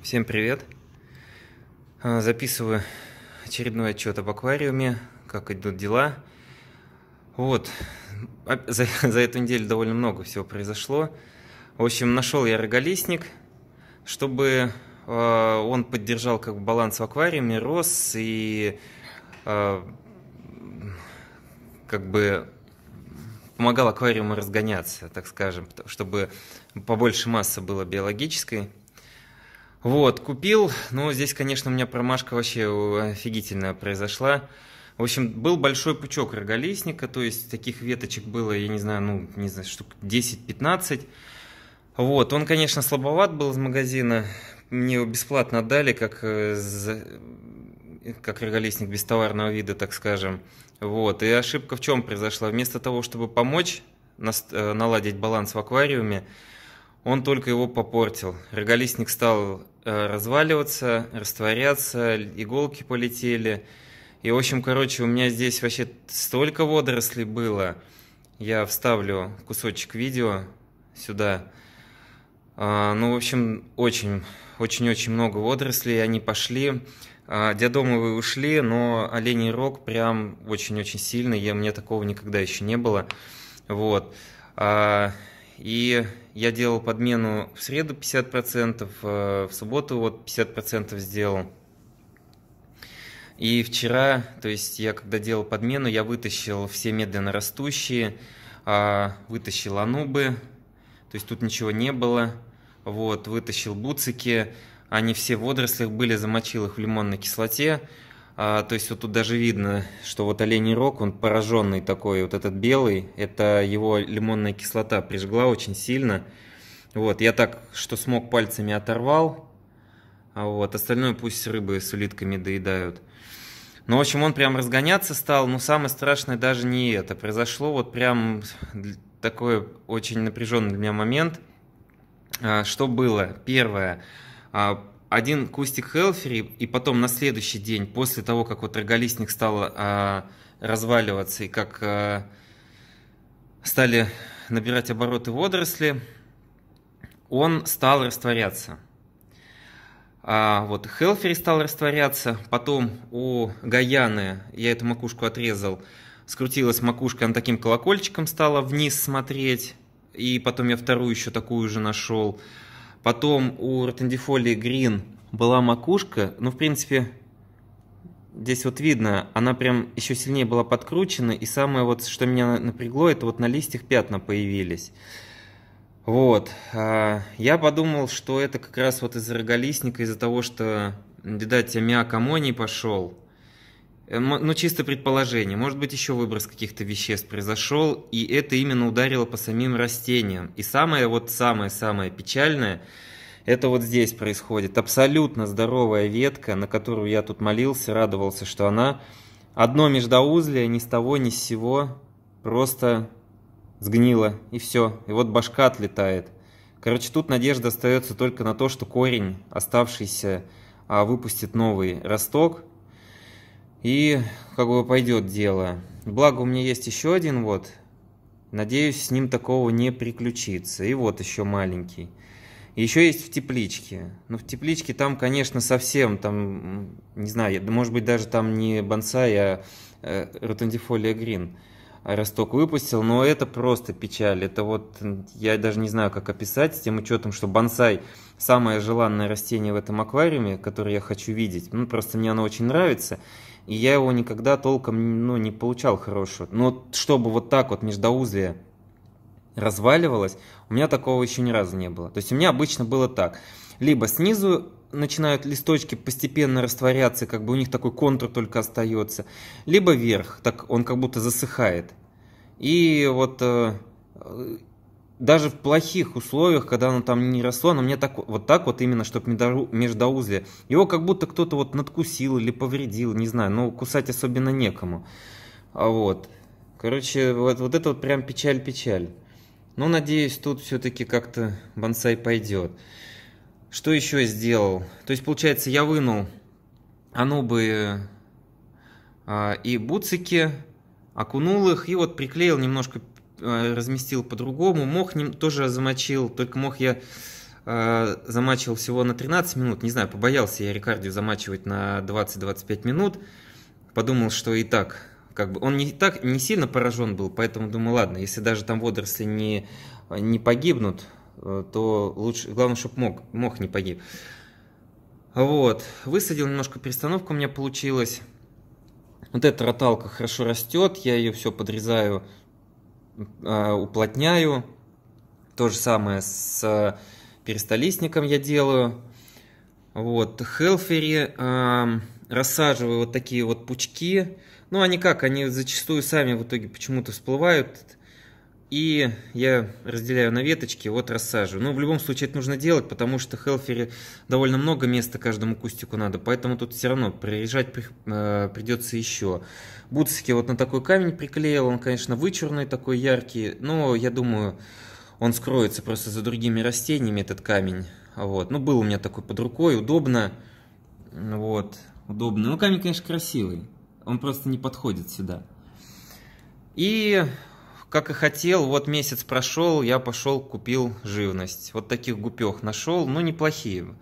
Всем привет! А, записываю очередной отчет об аквариуме, как идут дела. Вот, а, за, за эту неделю довольно много всего произошло. В общем, нашел я роголистник, чтобы э, он поддержал как бы баланс в аквариуме, рос и э, как бы помогал аквариуму разгоняться, так скажем, чтобы побольше массы было биологической. Вот, купил, но ну, здесь, конечно, у меня промашка вообще офигительная произошла. В общем, был большой пучок роголесника, то есть таких веточек было, я не знаю, ну, не знаю, штук 10-15. Вот, он, конечно, слабоват был из магазина. Мне его бесплатно дали, как, э, как без товарного вида, так скажем. Вот, и ошибка в чем произошла? Вместо того, чтобы помочь э, наладить баланс в аквариуме, он только его попортил. Роголистник стал э, разваливаться, растворяться, иголки полетели. И, в общем, короче, у меня здесь вообще столько водорослей было. Я вставлю кусочек видео сюда. А, ну, в общем, очень, очень-очень много водорослей. Они пошли. А, дядомовые ушли, но оленей рог прям очень-очень сильный. Я, мне такого никогда еще не было. Вот. А, и я делал подмену в среду 50%, э, в субботу вот 50% сделал. И вчера, то есть я когда делал подмену, я вытащил все медленно растущие, а, вытащил анубы, то есть тут ничего не было. Вот, вытащил буцики, они все в водорослях были, замочил их в лимонной кислоте. А, то есть вот тут даже видно, что вот оленей рог, он пораженный такой, вот этот белый, это его лимонная кислота прижгла очень сильно. Вот, я так, что смог, пальцами оторвал. А вот, остальное пусть рыбы с улитками доедают. Ну, в общем, он прям разгоняться стал, но самое страшное даже не это. Произошло вот прям такой очень напряженный для меня момент. А, что было? Первое, а, один кустик хелфери, и потом на следующий день, после того, как вот роголистник стал э, разваливаться и как э, стали набирать обороты водоросли, он стал растворяться. А вот хелфери стал растворяться, потом у Гаяны, я эту макушку отрезал, скрутилась макушка, она таким колокольчиком стала вниз смотреть, и потом я вторую еще такую же нашел. Потом у ротендифолии Green была макушка, ну, в принципе, здесь вот видно, она прям еще сильнее была подкручена, и самое вот, что меня напрягло, это вот на листьях пятна появились. Вот, а, я подумал, что это как раз вот из-за роголистника, из-за того, что, видать, аммиак аммоний пошел, Э, ну, чисто предположение. Может быть, еще выброс каких-то веществ произошел, и это именно ударило по самим растениям. И самое вот самое-самое печальное, это вот здесь происходит. Абсолютно здоровая ветка, на которую я тут молился, радовался, что она одно междоузлие ни с того, ни с сего просто сгнила, и все. И вот башка отлетает. Короче, тут надежда остается только на то, что корень, оставшийся, а, выпустит новый росток – и как бы пойдет дело. Благо у меня есть еще один вот. Надеюсь, с ним такого не приключится. И вот еще маленький. Еще есть в тепличке. Но ну, в тепличке там, конечно, совсем, там, не знаю, может быть, даже там не бонсай, а э, ротандифолия грин. Росток выпустил, но это просто печаль. Это вот, я даже не знаю, как описать, с тем учетом, что бонсай – самое желанное растение в этом аквариуме, которое я хочу видеть. Ну, просто мне оно очень нравится, и я его никогда толком ну, не получал хорошего. Но чтобы вот так вот междоузлие разваливалось, у меня такого еще ни разу не было. То есть у меня обычно было так. Либо снизу начинают листочки постепенно растворяться, как бы у них такой контур только остается, либо вверх, так он как будто засыхает. И вот э, э, даже в плохих условиях, когда оно там не росло, оно мне так вот так вот именно, чтобы междоузле, его как будто кто-то вот надкусил или повредил, не знаю, но кусать особенно некому. А вот. Короче, вот, вот это вот прям печаль-печаль. Но надеюсь, тут все-таки как-то бонсай пойдет. Что еще сделал? То есть, получается, я вынул анубы э, и буцики, окунул их и вот приклеил немножко, а, разместил по-другому. Мох тоже замочил, только мох я а, замачивал всего на 13 минут. Не знаю, побоялся я Рикардию замачивать на 20-25 минут. Подумал, что и так как бы он не так не сильно поражен был, поэтому думаю, ладно, если даже там водоросли не, не погибнут, Э, то лучше, главное, чтобы мог, мог не погиб. Вот, высадил немножко перестановку у меня получилась. Вот эта роталка хорошо растет, я ее все подрезаю, а, уплотняю. То же самое с э, перистолистником я делаю. Вот, хелфери э, рассаживаю вот такие вот пучки. Ну, они как, они зачастую сами в итоге почему-то всплывают. И я разделяю на веточки, вот рассаживаю. Но ну, в любом случае это нужно делать, потому что хелфере довольно много места каждому кустику надо, поэтому тут все равно прорежать придется э, еще. Бутсики вот на такой камень приклеил, он, конечно, вычурный, такой яркий, но я думаю, он скроется просто за другими растениями, этот камень. Вот. Ну, был у меня такой под рукой, удобно. Вот, удобно. Ну, камень, конечно, красивый, он просто не подходит сюда. И как и хотел, вот месяц прошел, я пошел купил живность. Вот таких гупех нашел, но ну, неплохие,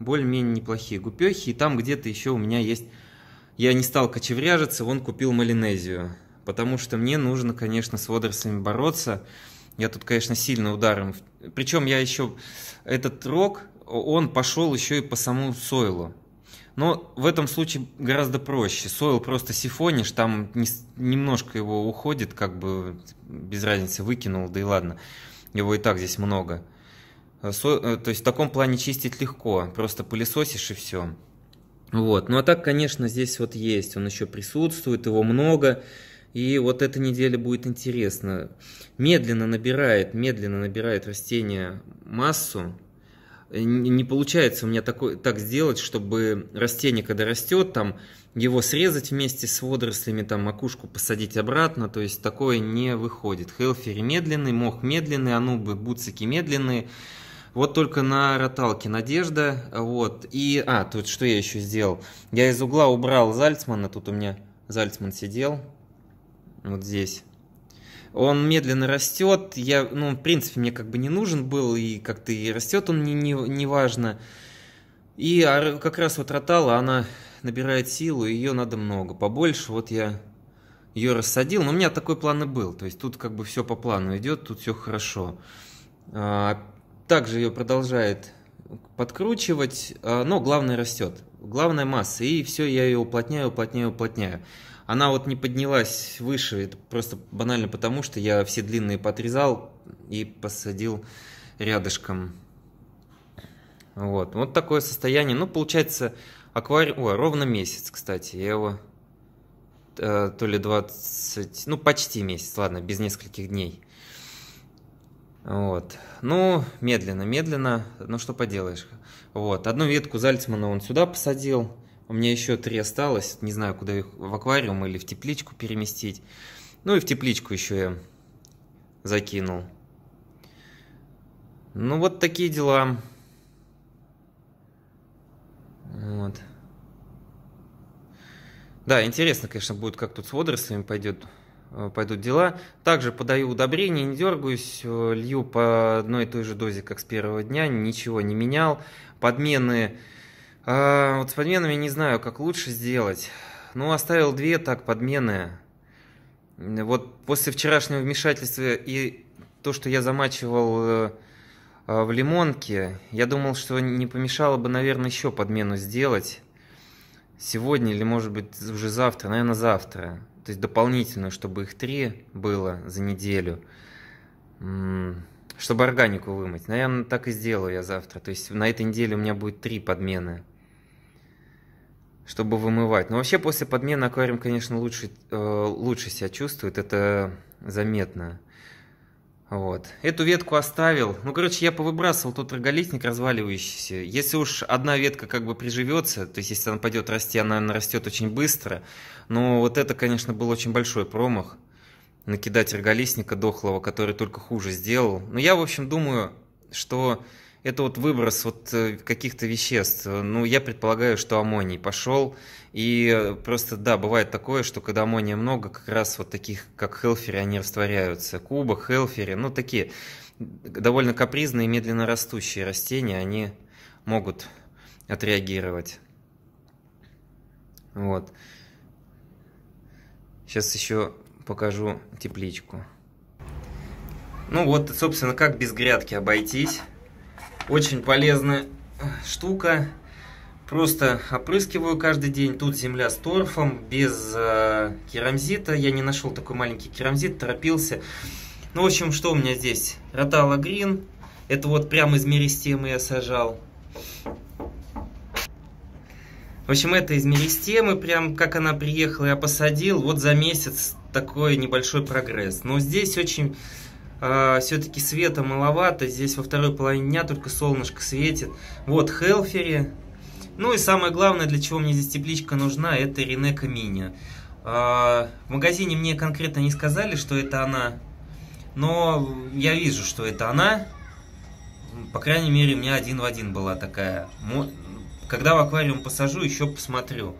более-менее неплохие гупехи. И там где-то еще у меня есть... Я не стал кочевряжиться, вон купил малинезию. Потому что мне нужно, конечно, с водорослями бороться. Я тут, конечно, сильно ударом. Причем я еще... Этот рог, он пошел еще и по самому сойлу. Но в этом случае гораздо проще. Сойл просто сифонишь, там не, немножко его уходит, как бы без разницы, выкинул, да и ладно. Его и так здесь много. Э, со, э, то есть в таком плане чистить легко, просто пылесосишь и все. Вот. Ну а так, конечно, здесь вот есть, он еще присутствует, его много. И вот эта неделя будет интересна. Медленно набирает, медленно набирает растение массу, Э, не получается у меня такой, так сделать, чтобы растение, когда растет, там его срезать вместе с водорослями, там макушку посадить обратно, то есть такое не выходит. Хелфери медленный, мох медленный, анубы, буцики медленные. Вот только на роталке надежда, вот, и, а, тут что я еще сделал? Я из угла убрал Зальцмана, тут у меня Зальцман сидел, вот здесь он медленно растет. Я, ну, в принципе, мне как бы не нужен был, и как-то и растет он не, не, не важно. И как раз вот ротала, она набирает силу, ее надо много. Побольше, вот я ее рассадил. Но у меня такой план и был. То есть тут как бы все по плану идет, тут все хорошо. А, также ее продолжает подкручивать, а, но главное растет. Главная масса. И все, я ее уплотняю, уплотняю, уплотняю. Она вот не поднялась выше, это просто банально потому, что я все длинные подрезал и посадил рядышком. Вот, вот такое состояние. Ну, получается, аквариум... О, ровно месяц, кстати, я его э, то ли 20... Ну, почти месяц, ладно, без нескольких дней. Вот. Ну, медленно, медленно. Ну, что поделаешь. Вот. Одну ветку Зальцмана он сюда посадил. У меня еще три осталось. Не знаю, куда их в аквариум или в тепличку переместить. Ну и в тепличку еще я закинул. Ну вот такие дела. Вот. Да, интересно, конечно, будет, как тут с водорослями пойдет, э, пойдут дела. Также подаю удобрение, не дергаюсь, э, лью по одной и той же дозе, как с первого дня, ничего не менял. Подмены а, вот с подменами не знаю, как лучше сделать. Ну, оставил две так подмены. Вот после вчерашнего вмешательства и то, что я замачивал э, а, в лимонке, я думал, что не помешало бы, наверное, еще подмену сделать. Сегодня или, может быть, уже завтра, наверное, завтра. То есть дополнительную, чтобы их три было за неделю. Чтобы органику вымыть. Наверное, так и сделаю я завтра. То есть на этой неделе у меня будет три подмены чтобы вымывать. Но вообще после подмены аквариум, конечно, лучше, э, лучше себя чувствует, это заметно. Вот. Эту ветку оставил. Ну, короче, я повыбрасывал тот роголистник разваливающийся. Если уж одна ветка как бы приживется, то есть если она пойдет расти, она, наверное, растет очень быстро. Но вот это, конечно, был очень большой промах. Накидать роголистника дохлого, который только хуже сделал. Но я, в общем, думаю, что это вот выброс вот э, каких-то веществ. Ну, я предполагаю, что аммоний пошел. И э, просто, да, бывает такое, что когда аммония много, как раз вот таких, как хелферы, они растворяются. Куба, хелфери, ну, такие довольно капризные, медленно растущие растения, они могут отреагировать. Вот. Сейчас еще покажу тепличку. Ну вот, собственно, как без грядки обойтись. Очень полезная э, штука. Просто опрыскиваю каждый день. Тут земля с торфом, без э, керамзита. Я не нашел такой маленький керамзит, торопился. Ну, в общем, что у меня здесь? Ротала Грин. Это вот прямо из меристемы я сажал. В общем, это из меристемы, прям как она приехала, я посадил. Вот за месяц такой небольшой прогресс. Но здесь очень э, а, все-таки света маловато. Здесь во второй половине дня только солнышко светит. Вот Хелфери. Ну и самое главное, для чего мне здесь тепличка нужна, это Ренека Мини. Э, а, в магазине мне конкретно не сказали, что это она. Но я вижу, что это она. По крайней мере, у меня один в один была такая. Когда в аквариум посажу, еще посмотрю.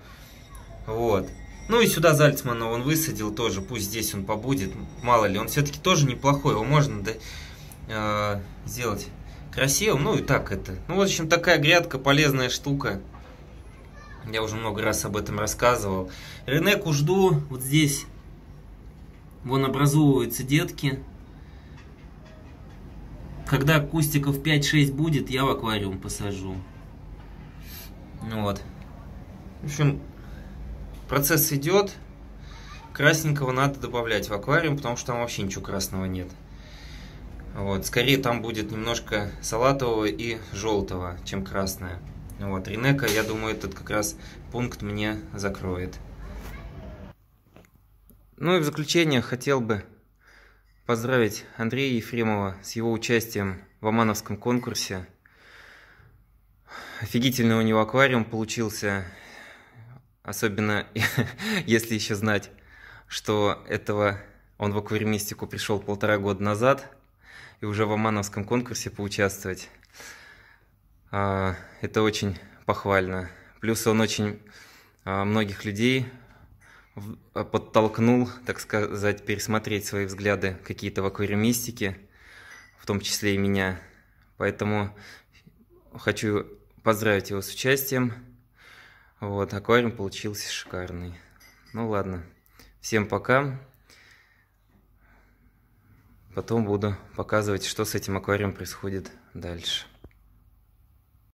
Вот. Ну и сюда Зальцмана он высадил тоже, пусть здесь он побудет, мало ли, он все-таки тоже неплохой, его можно да, э, сделать красивым, ну и так это. Ну, в общем, такая грядка, полезная штука. Я уже много раз об этом рассказывал. Ренеку жду вот здесь. Вон образовываются детки. Когда кустиков 5-6 будет, я в аквариум посажу. Ну вот. В общем, Процесс идет. Красненького надо добавлять в аквариум, потому что там вообще ничего красного нет. Вот, скорее там будет немножко салатового и желтого, чем красное. Вот, Ринека, я думаю, этот как раз пункт мне закроет. Ну и в заключение хотел бы поздравить Андрея Ефремова с его участием в Омановском конкурсе. Офигительный у него аквариум получился. Особенно если еще знать, что этого он в аквариумистику пришел полтора года назад и уже в Омановском конкурсе поучаствовать. А, это очень похвально. Плюс он очень а, многих людей а, подтолкнул, так сказать, пересмотреть свои взгляды какие-то в аквариумистике, в том числе и меня. Поэтому хочу поздравить его с участием. Вот, аквариум получился шикарный. Ну ладно, всем пока. Потом буду показывать, что с этим аквариумом происходит дальше.